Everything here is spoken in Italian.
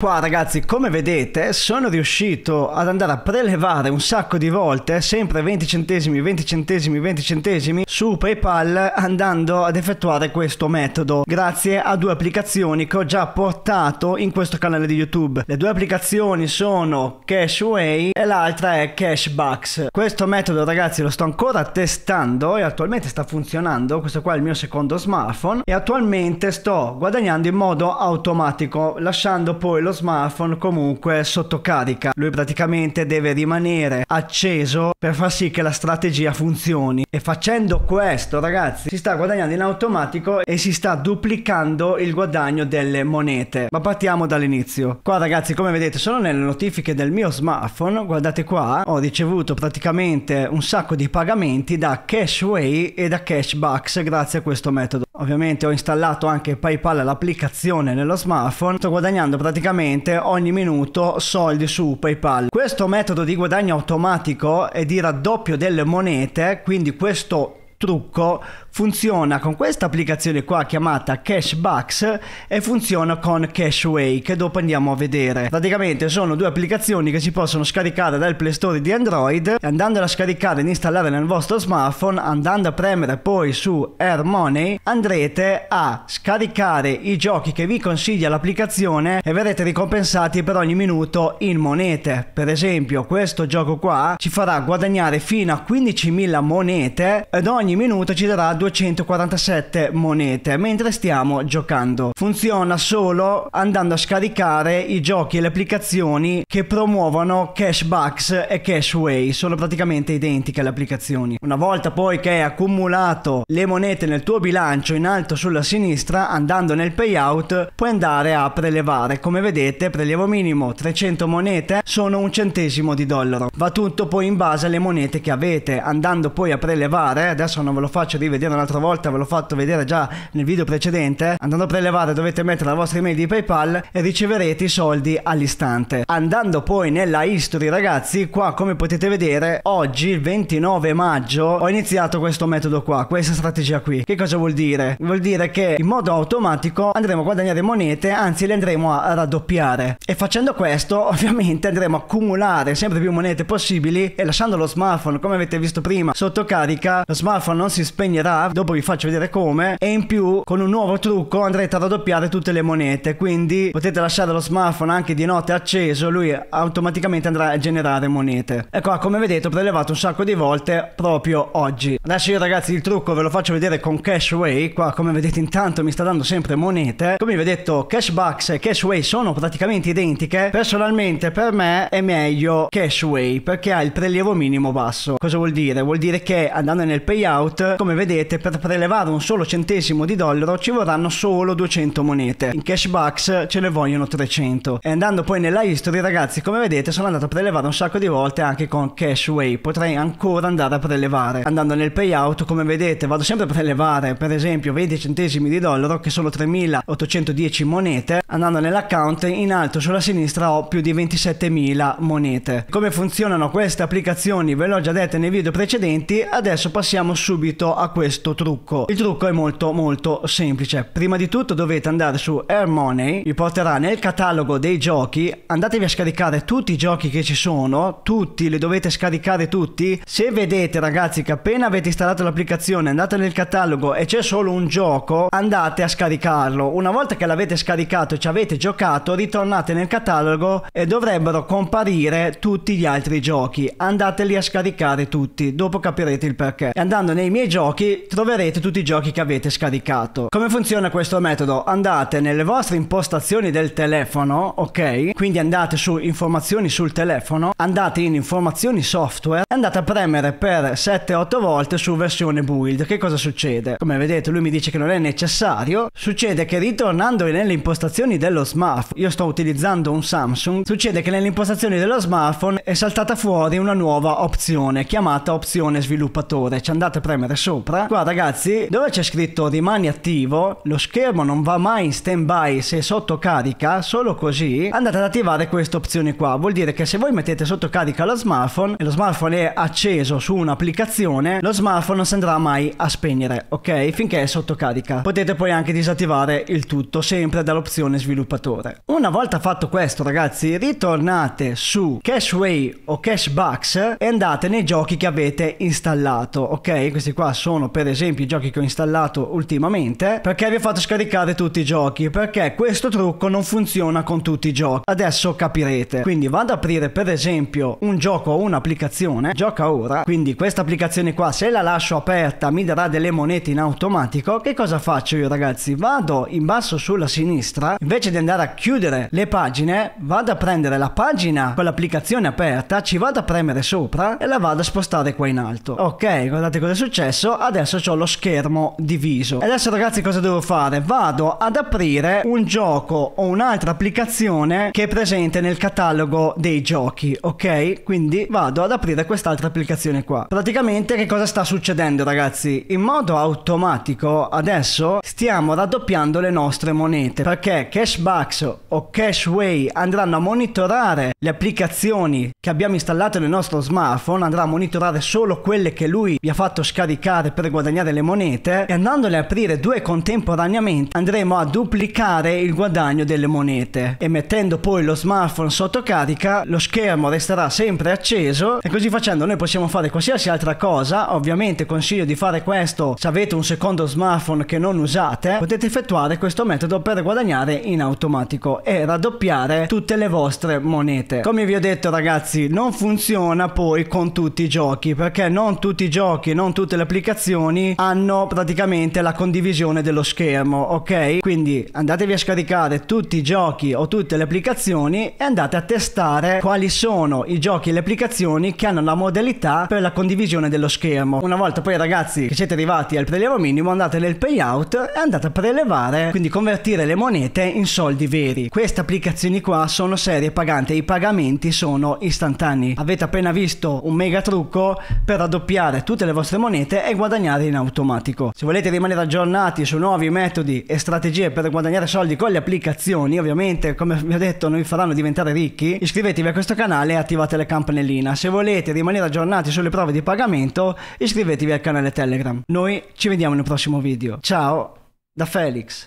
Qua ragazzi come vedete sono riuscito ad andare a prelevare un sacco di volte sempre 20 centesimi 20 centesimi 20 centesimi su Paypal andando ad effettuare questo metodo grazie a due applicazioni che ho già portato in questo canale di YouTube. Le due applicazioni sono Cashway e l'altra è Cashbacks. Questo metodo ragazzi lo sto ancora testando e attualmente sta funzionando, questo qua è il mio secondo smartphone e attualmente sto guadagnando in modo automatico lasciando poi lo lo smartphone comunque sotto carica. lui praticamente deve rimanere acceso per far sì che la strategia funzioni e facendo questo ragazzi si sta guadagnando in automatico e si sta duplicando il guadagno delle monete. Ma partiamo dall'inizio. Qua ragazzi come vedete sono nelle notifiche del mio smartphone, guardate qua, ho ricevuto praticamente un sacco di pagamenti da Cashway e da Cashbacks grazie a questo metodo. Ovviamente ho installato anche PayPal l'applicazione nello smartphone, sto guadagnando praticamente ogni minuto soldi su PayPal. Questo metodo di guadagno automatico e di raddoppio delle monete, quindi questo trucco funziona con questa applicazione qua chiamata Cashbacks e funziona con Cashway che dopo andiamo a vedere. Praticamente sono due applicazioni che si possono scaricare dal Play Store di Android e andando a scaricare ed installare nel vostro smartphone, andando a premere poi su Air Money, andrete a scaricare i giochi che vi consiglia l'applicazione e verrete ricompensati per ogni minuto in monete. Per esempio questo gioco qua ci farà guadagnare fino a 15.000 monete ed ogni minuto ci darà 247 monete mentre stiamo giocando. Funziona solo andando a scaricare i giochi e le applicazioni che promuovono cashbacks e cashway, sono praticamente identiche le applicazioni. Una volta poi che hai accumulato le monete nel tuo bilancio in alto sulla sinistra, andando nel payout puoi andare a prelevare. Come vedete prelievo minimo 300 monete sono un centesimo di dollaro. Va tutto poi in base alle monete che avete, andando poi a prelevare, adesso non ve lo faccio rivedere video un'altra volta, ve l'ho fatto vedere già nel video precedente, andando a prelevare dovete mettere la vostra email di PayPal e riceverete i soldi all'istante. Andando poi nella history ragazzi, qua come potete vedere, oggi il 29 maggio ho iniziato questo metodo qua, questa strategia qui. Che cosa vuol dire? Vuol dire che in modo automatico andremo a guadagnare monete, anzi le andremo a raddoppiare. E facendo questo ovviamente andremo a accumulare sempre più monete possibili e lasciando lo smartphone come avete visto prima sotto carica, lo smartphone non si spegnerà dopo vi faccio vedere come, e in più con un nuovo trucco andrete a raddoppiare tutte le monete, quindi potete lasciare lo smartphone anche di notte acceso, lui automaticamente andrà a generare monete. E ecco, qua ah, come vedete ho prelevato un sacco di volte proprio oggi. Adesso io ragazzi il trucco ve lo faccio vedere con Cashway, qua come vedete intanto mi sta dando sempre monete, come vi ho detto Cashbacks e Cashway sono praticamente identiche, personalmente per me è meglio Cashway perché ha il prelievo minimo basso. Cosa vuol dire? Vuol dire che andando nel payout, come vedete, monete per prelevare un solo centesimo di dollaro ci vorranno solo 200 monete. In cashbacks ce ne vogliono 300. E andando poi nella history ragazzi come vedete sono andato a prelevare un sacco di volte anche con cashway. Potrei ancora andare a prelevare. Andando nel payout come vedete vado sempre a prelevare per esempio 20 centesimi di dollaro che sono 3810 monete. Andando nell'account in alto sulla sinistra ho più di 27.000 monete. Come funzionano queste applicazioni ve l'ho già detto nei video precedenti. Adesso passiamo subito a questo questo trucco. Il trucco è molto molto semplice. Prima di tutto dovete andare su Air Money, vi porterà nel catalogo dei giochi, andatevi a scaricare tutti i giochi che ci sono, tutti, li dovete scaricare tutti. Se vedete ragazzi che appena avete installato l'applicazione andate nel catalogo e c'è solo un gioco, andate a scaricarlo. Una volta che l'avete scaricato e ci avete giocato, ritornate nel catalogo e dovrebbero comparire tutti gli altri giochi. Andateli a scaricare tutti, dopo capirete il perché. E andando nei miei giochi troverete tutti i giochi che avete scaricato. Come funziona questo metodo? Andate nelle vostre impostazioni del telefono, ok? Quindi andate su informazioni sul telefono, andate in informazioni software e andate a premere per 7-8 volte su versione build. Che cosa succede? Come vedete lui mi dice che non è necessario. Succede che ritornando nelle impostazioni dello smartphone, io sto utilizzando un Samsung, succede che nelle impostazioni dello smartphone è saltata fuori una nuova opzione chiamata opzione sviluppatore. Ci andate a premere sopra. Qua qua ragazzi dove c'è scritto rimani attivo lo schermo non va mai in stand by se è sotto carica solo così andate ad attivare questa opzione qua vuol dire che se voi mettete sotto carica lo smartphone e lo smartphone è acceso su un'applicazione lo smartphone non si andrà mai a spegnere ok finché è sotto carica potete poi anche disattivare il tutto sempre dall'opzione sviluppatore una volta fatto questo ragazzi ritornate su cashway o cashbacks e andate nei giochi che avete installato ok questi qua sono per ad esempio i giochi che ho installato ultimamente, perché vi ho fatto scaricare tutti i giochi, perché questo trucco non funziona con tutti i giochi. Adesso capirete. Quindi vado ad aprire per esempio un gioco o un'applicazione, gioca ora, quindi questa applicazione qua se la lascio aperta mi darà delle monete in automatico, che cosa faccio io ragazzi? Vado in basso sulla sinistra, invece di andare a chiudere le pagine, vado a prendere la pagina con l'applicazione aperta, ci vado a premere sopra e la vado a spostare qua in alto. Ok, guardate cosa è successo, adesso adesso ho lo schermo diviso. E adesso ragazzi cosa devo fare? Vado ad aprire un gioco o un'altra applicazione che è presente nel catalogo dei giochi, ok? Quindi vado ad aprire quest'altra applicazione qua. Praticamente che cosa sta succedendo ragazzi? In modo automatico adesso stiamo raddoppiando le nostre monete perché Cashbacks o Cashway andranno a monitorare le applicazioni che abbiamo installato nel nostro smartphone, andrà a monitorare solo quelle che lui vi ha fatto scaricare per guardare guadagnare le monete e andandole a aprire due contemporaneamente andremo a duplicare il guadagno delle monete e mettendo poi lo smartphone sotto carica lo schermo resterà sempre acceso e così facendo noi possiamo fare qualsiasi altra cosa ovviamente consiglio di fare questo se avete un secondo smartphone che non usate potete effettuare questo metodo per guadagnare in automatico e raddoppiare tutte le vostre monete come vi ho detto ragazzi non funziona poi con tutti i giochi perché non tutti i giochi non tutte le applicazioni applicazioni hanno praticamente la condivisione dello schermo, ok? Quindi andatevi a scaricare tutti i giochi o tutte le applicazioni e andate a testare quali sono i giochi e le applicazioni che hanno la modalità per la condivisione dello schermo. Una volta poi ragazzi che siete arrivati al prelievo minimo andate nel payout e andate a prelevare, quindi convertire le monete in soldi veri. Queste applicazioni qua sono serie pagante, i pagamenti sono istantanei. Avete appena visto un mega trucco per raddoppiare tutte le vostre monete e guadagnare guadagnare in automatico. Se volete rimanere aggiornati su nuovi metodi e strategie per guadagnare soldi con le applicazioni, ovviamente come vi ho detto non vi faranno diventare ricchi, iscrivetevi a questo canale e attivate la campanellina. Se volete rimanere aggiornati sulle prove di pagamento, iscrivetevi al canale Telegram. Noi ci vediamo nel prossimo video. Ciao da Felix.